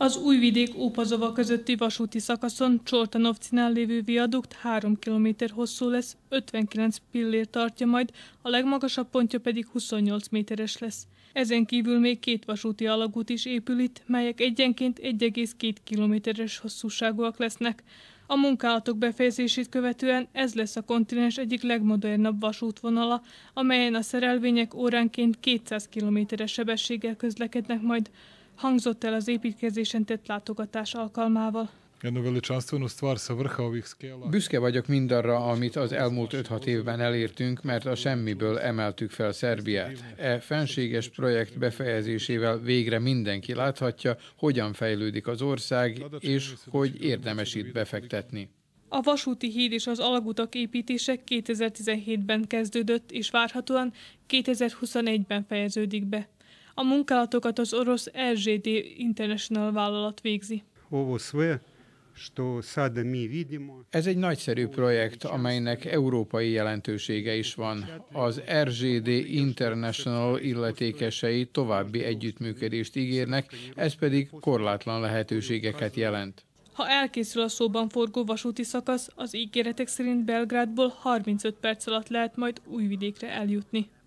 Az Újvidék Ópazova közötti vasúti szakaszon Csoltanovcinál lévő viadukt 3 km hosszú lesz, 59 pillér tartja majd, a legmagasabb pontja pedig 28 méteres lesz. Ezen kívül még két vasúti alagút is épül itt, melyek egyenként 1,2 kilométeres hosszúságúak lesznek. A munkálatok befejezését követően ez lesz a kontinens egyik legmodernabb vasútvonala, amelyen a szerelvények óránként 200 kilométeres sebességgel közlekednek majd hangzott el az építkezésen tett látogatás alkalmával. Büszke vagyok mindarra, amit az elmúlt 5-6 évben elértünk, mert a semmiből emeltük fel Szerbiát. E fenséges projekt befejezésével végre mindenki láthatja, hogyan fejlődik az ország, és hogy érdemes itt befektetni. A vasúti híd és az alagutak építése 2017-ben kezdődött, és várhatóan 2021-ben fejeződik be. A munkálatokat az orosz RZD International vállalat végzi. ez egy nagyszerű projekt, amelynek európai jelentősége is van. Az RZD International illetékesei további együttműködést ígérnek, ez pedig korlátlan lehetőségeket jelent. Ha elkészül a szóban forgó vasúti szakasz, az ígéretek szerint Belgrádból 35 perc alatt lehet majd újvidékre eljutni.